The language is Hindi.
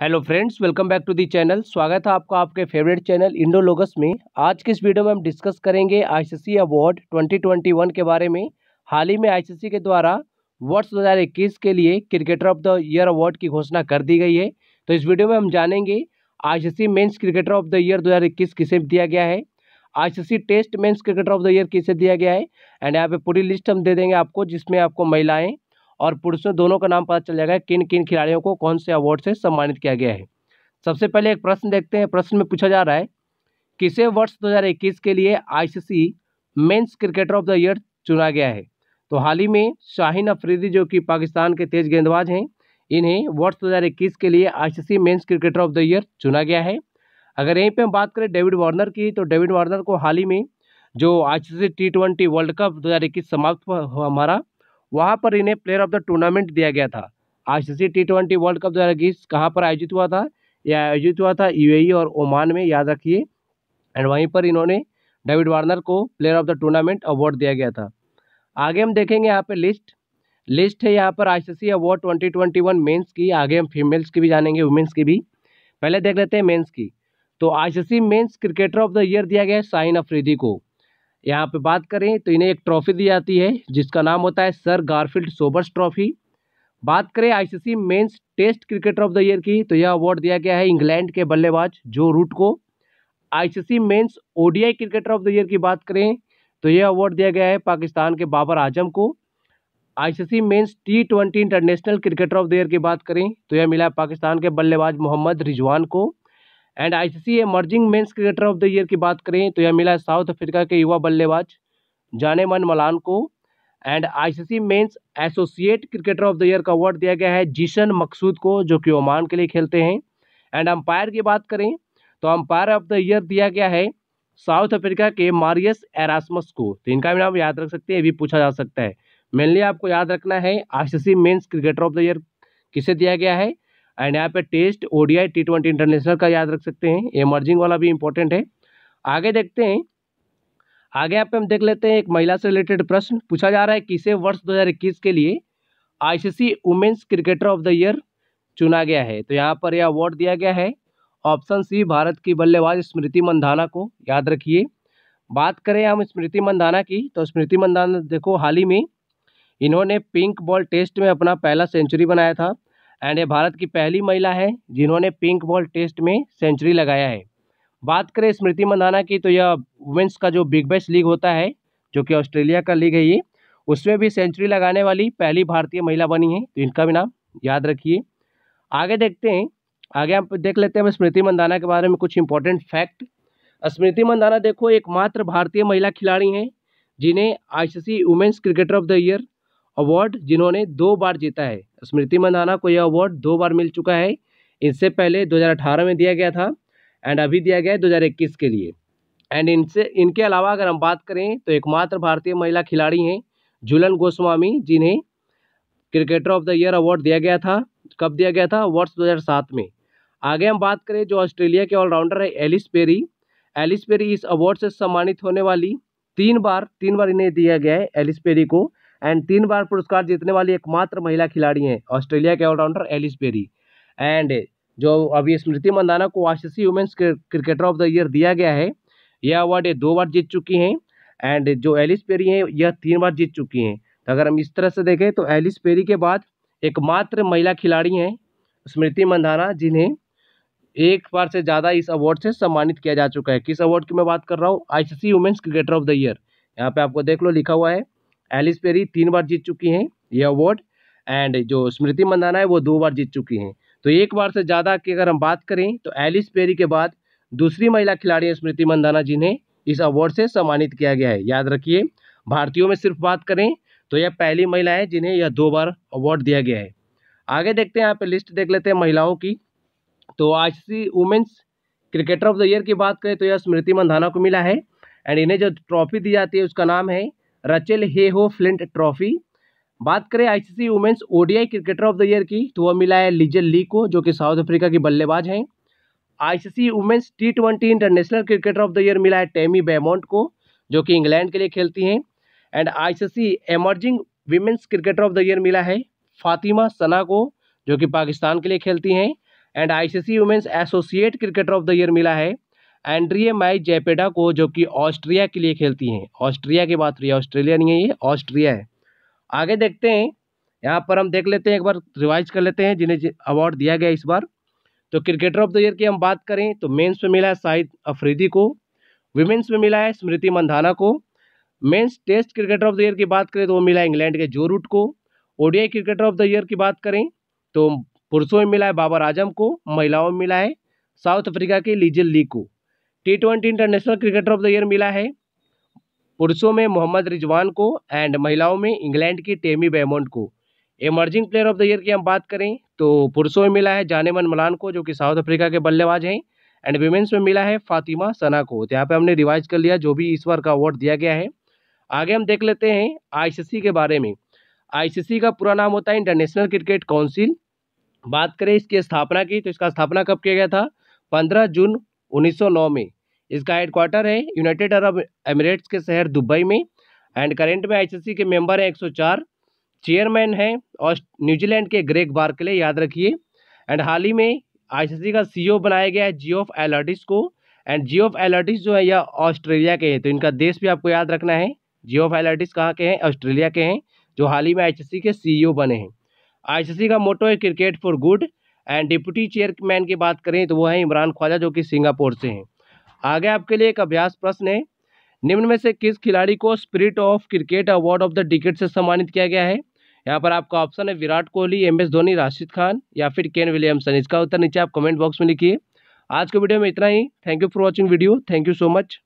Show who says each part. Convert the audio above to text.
Speaker 1: hello friends welcome back to the channel स्वागत है आपका आपके फेवरेट चैनल इंडोलोगस में आज के इस वीडियो में हम डिस्कस करेंगे आईसीसी अवार्ड 2021 के बारे में हाल ही में आईसीसी के द्वारा वर्ष 2021 के लिए cricketer of the year award की घोषणा कर दी गई है तो इस वीडियो में हम जानेंगे I men's cricketer of the year दो किसे दिया गया है I test men's cricketer of the year किसे दिया गया है एंड यहाँ पे पूरी लिस्ट हम दे देंगे आपको जिसमें आपको महिलाएं और पुरुषों दोनों का नाम पता चल जाएगा किन किन खिलाड़ियों को कौन से अवार्ड से सम्मानित किया गया है सबसे पहले एक प्रश्न देखते हैं प्रश्न में पूछा जा रहा है किसे वर्ष दो के लिए I men's cricketer of the year चुना गया है तो हाल ही में शाहीन अफरीदी जो कि पाकिस्तान के तेज गेंदबाज हैं इन्हें वर्ष 2021 के लिए ICC men's cricketer of the year चुना गया है अगर यहीं पे हम बात करें डेविड वार्नर की तो डेविड वार्नर को हाल ही में जो ICC T twenty world cup 2021 समाप्त हुआ हमारा वहाँ पर इन्हें प्लेयर ऑफ द टूर्नामेंट दिया गया था ICC T twenty world cup दो हज़ार कहाँ पर आयोजित हुआ था यह आयोजित हुआ था यूएई e और ओमान में याद रखिए एंड वहीं पर इन्होंने डेविड वार्नर को player of the tournament award दिया गया था आगे हम देखेंगे यहाँ पे लिस्ट लिस्ट है यहाँ पर ICC award twenty twenty one men's की आगे हम फीमेल्स की भी जानेंगे वुमेंस की भी पहले देख लेते हैं मेन्स की तो ICC men's cricketer of the year दिया गया है साइन अफरीदी को यहाँ पे बात करें तो इन्हें एक ट्रॉफी दी जाती है जिसका नाम होता है सर गारफील्ड सोबर्स ट्रॉफी बात करें ICC men's test cricketer of the year की तो यह अवार्ड दिया गया है इंग्लैंड के बल्लेबाज जो रूट को ICC men's ODI cricketer of the year की बात करें तो यह अवार्ड दिया गया है पाकिस्तान के बाबर आजम को ICC men's T twenty international cricketer of the year की बात करें तो यह मिला पाकिस्तान के बल्लेबाज मोहम्मद रिजवान को and ICC emerging men's cricketer of the year की बात करें तो यह मिला है साउथ अफ्रीका के युवा बल्लेबाज जाने मन मलान को and ICC men's associate cricketer of the year का अवार्ड दिया गया है जीशन मकसूद को जो कि ओमान के लिए खेलते हैं एंड अंपायर की बात करें तो अंपायर ऑफ द ईयर दिया गया है साउथ अफ्रीका के मारियस एरासमस को तो इनका भी नाम याद रख सकते हैं ये भी पूछा जा सकता है मेनली आपको याद रखना है ICC men's cricketer of the year किसे दिया गया है एंड यहाँ पे test ODI T twenty international का याद रख सकते हैं एमर्जिंग वाला भी इंपॉर्टेंट है आगे देखते हैं आगे यहाँ पे हम देख लेते हैं एक महिला से रिलेटेड प्रश्न पूछा जा रहा है किसे वर्ष 2021 के लिए ICC women's cricketer of the year चुना गया है तो यहाँ पर यह अवार्ड दिया गया है ऑप्शन सी भारत की बल्लेबाज स्मृति मंधाना को याद रखिए बात करें हम स्मृति मंदाना की तो स्मृति मंदाना देखो हाल ही में इन्होंने पिंक बॉल टेस्ट में अपना पहला सेंचुरी बनाया था एंड ये भारत की पहली महिला है जिन्होंने पिंक बॉल टेस्ट में सेंचुरी लगाया है बात करें स्मृति मंदाना की तो यह वुमेंस का जो बिग बैश लीग होता है जो कि ऑस्ट्रेलिया का लीग है ये उसमें भी सेंचुरी लगाने वाली पहली भारतीय महिला बनी है तो इनका भी नाम याद रखिए आगे देखते हैं आगे आप देख लेते हैं स्मृति मंदाना के बारे में कुछ इंपॉर्टेंट फैक्ट स्मृति मंदाना देखो एकमात्र भारतीय महिला खिलाड़ी हैं जिन्हें ICC women's cricketer of the year award जिन्होंने दो बार जीता है स्मृति मंदाना को यह अवार्ड दो बार मिल चुका है इससे पहले 2018 में दिया गया था एंड अभी दिया गया है 2021 के लिए एंड इनसे इनके अलावा अगर हम बात करें तो एकमात्र भारतीय महिला खिलाड़ी हैं झूलन गोस्वामी जिन्हें cricketer of the year award दिया गया था कब दिया गया था वर्ष 2007 में आगे हम बात करें जो ऑस्ट्रेलिया के ऑलराउंडर है एलिस पेरी एलिस पेरी इस अवार्ड से सम्मानित होने वाली तीन बार तीन बार इन्हें दिया गया है एलिस पेरी को एंड तीन बार पुरस्कार जीतने वाली एकमात्र महिला खिलाड़ी हैं ऑस्ट्रेलिया के ऑलराउंडर एलिस बेरी एंड जो अभी स्मृति मंदाना को ICC women's cricketer of the year दिया गया है यह अवार्ड दो बार जीत चुकी हैं एंड जो एलिस पेरी हैं यह तीन बार जीत चुकी हैं तो अगर हम इस तरह से देखें तो एलिस पेरी के बाद एकमात्र महिला खिलाड़ी हैं स्मृति मंदाना जिन्हें एक बार से ज़्यादा इस अवार्ड से सम्मानित किया जा चुका है किस अवार्ड की मैं बात कर रहा हूँ ICC women's cricketer of the year यहाँ पे आपको देख लो लिखा हुआ है एलिस पेरी तीन बार जीत चुकी हैं ये अवार्ड एंड जो स्मृति मंदाना है वो दो बार जीत चुकी हैं तो एक बार से ज़्यादा की अगर हम बात करें तो एलिस पेरी के बाद दूसरी महिला खिलाड़ी स्मृति मंदाना जिन्हें इस अवार्ड से सम्मानित किया गया है याद रखिए भारतीयों में सिर्फ बात करें तो यह पहली महिला है जिन्हें यह दो बार अवार्ड दिया गया है आगे देखते हैं यहाँ पे लिस्ट देख लेते हैं महिलाओं की तो आज C women's cricketer of the year की बात करें तो यह स्मृति मंदाना को मिला है एंड इन्हें जो ट्रॉफी दी जाती है उसका नाम है रचेल हेहो फ्लिंट ट्रॉफी बात करें ICC women's ODI cricketer of the year की तो वह मिला है लिजल ली को जो कि साउथ अफ्रीका की बल्लेबाज हैं ICC women's T twenty international cricketer of the year मिला है टेमी बेमोंट को जो कि इंग्लैंड के लिए खेलती हैं and ICC emerging women's cricketer of the year मिला है फातिमा सना को जो कि पाकिस्तान के लिए खेलती हैं and ICC women's associate cricketer of the year मिला है एंड्रिए माई जेपेडा को जो कि ऑस्ट्रिया के लिए खेलती हैं ऑस्ट्रिया की बात रही है ऑस्ट्रेलिया नहीं है ये ऑस्ट्रिया है आगे देखते हैं यहाँ पर हम देख लेते हैं एक बार रिवाइज कर लेते हैं जिन्हें अवार्ड दिया गया इस बार तो क्रिकेटर ऑफ द ईयर की हम बात करें तो मेंस में मिला है शाहिद अफरीदी को विमेंस में मिला है स्मृति मंधाना को men's test cricketer of the year की बात करें तो वो मिला इंग्लैंड के जो रूट को ODI cricketer of the year की बात करें तो पुरुषों में मिला है बाबर आजम को महिलाओं में मिला है साउथ अफ्रीका के लीजल ली को T twenty international cricketer of the year मिला है पुरुषों में मोहम्मद रिजवान को एंड महिलाओं में इंग्लैंड की टेमी बेमोंड को emerging player of the year की हम बात करें तो पुरुषों में मिला है जाने मन मलान को जो कि साउथ अफ्रीका के बल्लेबाज हैं एंड वीमेंस में मिला है फातिमा सना को तो यहाँ पर हमने रिवाइज कर लिया जो भी इस बार का अवार्ड दिया गया है आगे हम देख लेते हैं आई के बारे में आई का पूरा नाम होता है इंटरनेशनल क्रिकेट काउंसिल बात करें इसकी स्थापना की तो इसका स्थापना कब किया गया था पंद्रह जून 1909 में इसका हेडक्वार्टर है यूनाइटेड अरब एमिरेट्स के शहर दुबई में एंड करेंट में आईसीसी के मेंबर हैं 104 चेयरमैन हैं और न्यूजीलैंड के ग्रेग बार्कले याद रखिए एंड हाल ही में आईसीसी का सीईओ e बनाया गया है जी ऑफ एलर्टिस को एंड जी ऑफ एलर्टिस जो है यह ऑस्ट्रेलिया के हैं तो इनका देश भी आपको याद रखना है जी ऑफ एलर्टिस कहाँ के हैं ऑस्ट्रेलिया के हैं जो हाल ही में आई के सी e बने हैं आई का मोटो है cricket for good and deputy chairman की बात करें तो वो हैं इमरान ख्वाजा जो कि सिंगापुर से हैं आगे आपके लिए एक अभ्यास प्रश्न है निम्न में से किस खिलाड़ी को spirit of cricket award of the decade से सम्मानित किया गया है यहाँ पर आपका ऑप्शन है विराट कोहली एम एस धोनी राशिद खान या फिर केन विलियमसन इसका उत्तर नीचे आप कमेंट बॉक्स में लिखिए आज के वीडियो में इतना ही thank you for watching video thank you so much